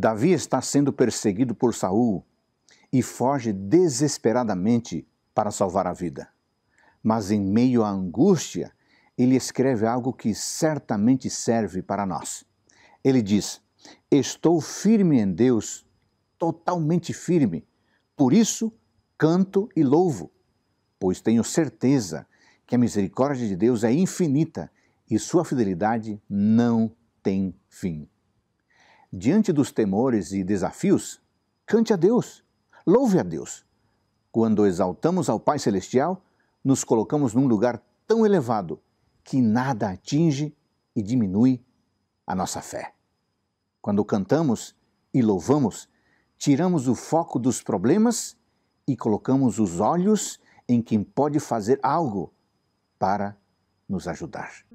Davi está sendo perseguido por Saul e foge desesperadamente para salvar a vida. Mas em meio à angústia, ele escreve algo que certamente serve para nós. Ele diz: Estou firme em Deus, totalmente firme, por isso canto e louvo, pois tenho certeza que a misericórdia de Deus é infinita e sua fidelidade não tem fim. Diante dos temores e desafios, cante a Deus, louve a Deus. Quando exaltamos ao Pai Celestial, nos colocamos num lugar tão elevado que nada atinge e diminui a nossa fé. Quando cantamos e louvamos, tiramos o foco dos problemas e colocamos os olhos em quem pode fazer algo para nos ajudar.